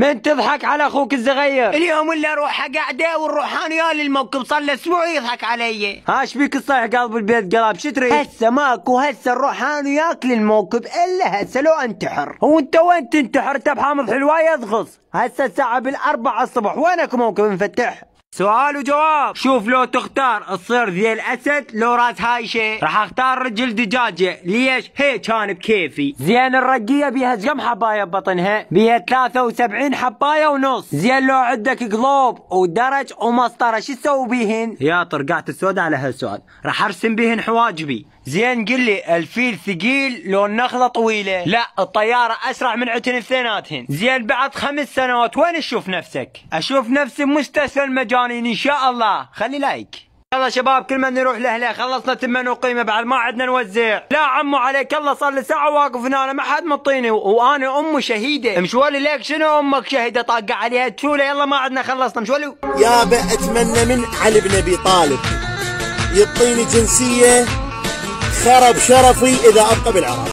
من تضحك على اخوك الصغير اليوم ولا روحه قاعده والروحان يا للموكب صار له اسبوع يضحك علي ها بيك الصيح قلب البيت قلب شتري هسه ماكو هسه الروحاني ياكل الموكب الا هسه لو انتحر وانت وين تنتحر انت بحامض حلوايه يضغص هسه الساعه بالاربعه الصبح وينك موكب مفتح سؤال وجواب شوف لو تختار تصير ذي الاسد لو راس هايشة راح اختار رجل دجاجة ليش هي كان بكيفي زين الرقية بيها كم حباية ببطنها بيها 73 حباية ونص زين لو عندك قلوب ودرج ومسطرة شو تسوي بيهن يا طرقعت السوداء على هالسؤال راح ارسم بيهن حواجبي زين قل لي الفيل ثقيل لو النخلة طويلة لا الطيارة اسرع من عتن اثنيناتهن زين بعد خمس سنوات وين تشوف نفسك اشوف نفسي مستسلم مجال ثانيين ان شاء الله خلي لايك يلا شباب كل من نروح لاهله خلصنا تمن وقيمه بعد ما عدنا نوزع لا عمو عليك الله صار لي ساعه واقف هنا ما حد مطيني وانا امي شهيده مشوالي ليك شنو امك شهيده طاقه عليها تشوله يلا ما عدنا خلصنا مشوالي يا اتمنى من علي بن ابي طالب يعطيني جنسيه خرب شرفي اذا ابقى بالعراق